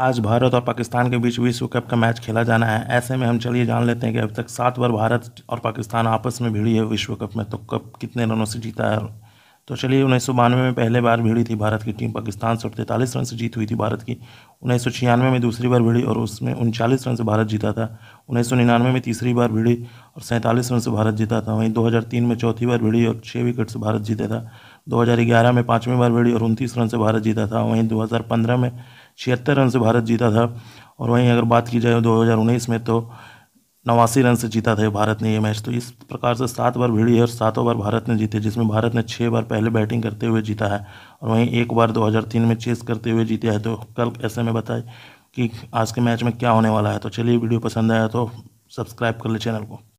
आज भारत और पाकिस्तान के बीच विश्व कप का मैच खेला जाना है ऐसे में हम चलिए जान लेते हैं कि अब तक सात बार भारत और पाकिस्तान आपस में भिड़ी है विश्व कप में तो कप कितने रनों से जीता है तो चलिए उन्नीस में पहले बार भिड़ी थी भारत की टीम पाकिस्तान से तैंतालीस रन से जीत हुई थी भारत की उन्नीस में दूसरी बार भिड़ी और उसमें उनचालीस रन से भारत जीता था उन्नीस में तीसरी बार भिड़ी और सैंतालीस रन से भारत जीता था वहीं 2003 में चौथी बार भिड़ी और छः विकेट से भारत जीता था 2011 में पाँचवीं बार भिड़ी और उनतीस रन से भारत जीता था वहीं दो में छिहत्तर रन से भारत जीता था और वहीं अगर बात की जाए दो में तो नवासी रन से जीता था भारत ने ये मैच तो इस प्रकार से सात बार भिड़ी है और सातों बार भारत ने जीते जिसमें भारत ने छः बार पहले बैटिंग करते हुए जीता है और वहीं एक बार 2003 में चेस करते हुए जीता है तो कल ऐसे में बताए कि आज के मैच में क्या होने वाला है तो चलिए वीडियो पसंद आया तो सब्सक्राइब कर ले चैनल को